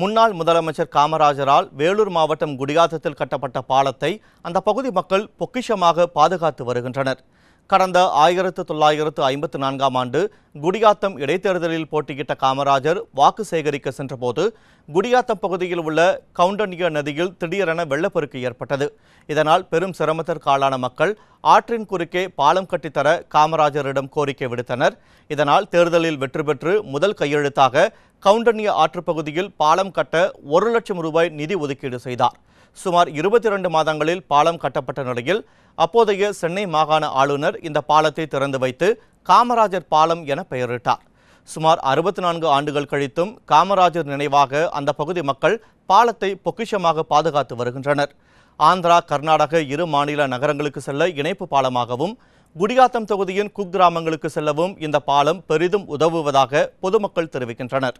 முன்னாள் முதலமைச்சர் காமராஜரால் வேலூர் மாவட்டம் குடியாத்தத்தில் கட்டப்பட்ட பாலத்தை அந்த பகுதி மக்கள் பொக்கிஷமாக பாதுகாத்து வருகின்றனர் கடந்த ஆயிரத்து தொள்ளாயிரத்து ஐம்பத்து நான்காம் ஆண்டு குடியாத்தம் இடைத்தேர்தலில் போட்டியிட்ட காமராஜர் வாக்கு சேகரிக்க சென்றபோது குடியாத்தம் பகுதியில் உள்ள கவுண்டனிய நதியில் திடீரென வெள்ளப்பெருக்கு ஏற்பட்டது இதனால் பெரும் சிரமத்திற்காலான மக்கள் ஆற்றின் குறுக்கே பாலம் கட்டித்தர காமராஜரிடம் கோரிக்கை விடுத்தனர் இதனால் தேர்தலில் வெற்றி பெற்று முதல் கையெழுத்தாக கவுண்டனிய ஆற்று பகுதியில் பாலம் கட்ட ஒரு லட்சம் ரூபாய் நிதி ஒதுக்கீடு செய்தார் சுமார் இருபத்தி இரண்டு மாதங்களில் பாலம் கட்டப்பட்ட நிலையில் அப்போதைய சென்னை மாகாண ஆளுநர் இந்த பாலத்தை திறந்து வைத்து காமராஜர் பாலம் என பெயரிட்டார் சுமார் அறுபத்தி நான்கு ஆண்டுகள் கழித்தும் காமராஜர் நினைவாக அந்த பகுதி மக்கள் பாலத்தை பொக்கிஷமாக பாதுகாத்து வருகின்றனர் ஆந்திரா கர்நாடக இரு மாநில நகரங்களுக்கு செல்ல இணைப்பு பாலமாகவும் குடியாத்தம் தொகுதியின் குக்கிராமங்களுக்கு செல்லவும் இந்த பாலம் பெரிதும் உதவுவதாக பொதுமக்கள் தெரிவிக்கின்றனர்